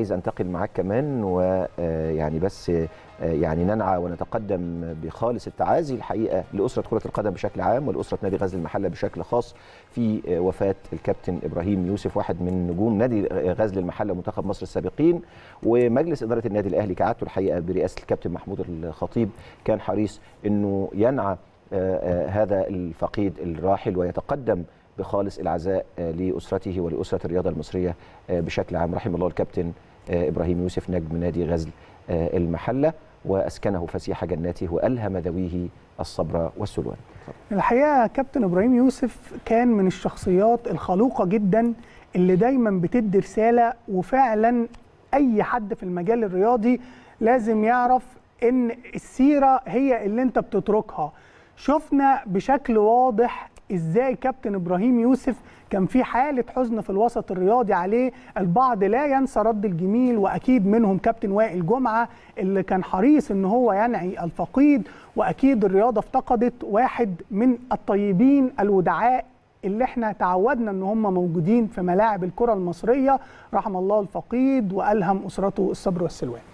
عايز انتقل معاك كمان ويعني آه، بس آه، يعني ننعى ونتقدم بخالص التعازي الحقيقه لاسره كره القدم بشكل عام ولاسره نادي غزل المحله بشكل خاص في آه، وفاه الكابتن ابراهيم يوسف واحد من نجوم نادي غزل المحله ومنتخب مصر السابقين ومجلس اداره النادي الاهلي كعادته الحقيقه برئاسه الكابتن محمود الخطيب كان حريص انه ينعى هذا الفقيد الراحل ويتقدم بخالص العزاء لاسرته ولاسره الرياضه المصريه بشكل عام رحم الله الكابتن آه، إبراهيم يوسف نجم نادي غزل آه، المحلة وأسكنه فسيح جناته وألهم ذويه الصبر والسلوان الحقيقة كابتن إبراهيم يوسف كان من الشخصيات الخلوقة جدا اللي دايما بتدي رسالة وفعلا أي حد في المجال الرياضي لازم يعرف إن السيرة هي اللي أنت بتتركها شفنا بشكل واضح ازاي كابتن ابراهيم يوسف كان في حاله حزن في الوسط الرياضي عليه البعض لا ينسى رد الجميل واكيد منهم كابتن وائل جمعه اللي كان حريص ان هو ينعي الفقيد واكيد الرياضه افتقدت واحد من الطيبين الودعاء اللي احنا تعودنا ان هم موجودين في ملاعب الكره المصريه رحم الله الفقيد والهم اسرته الصبر والسلوان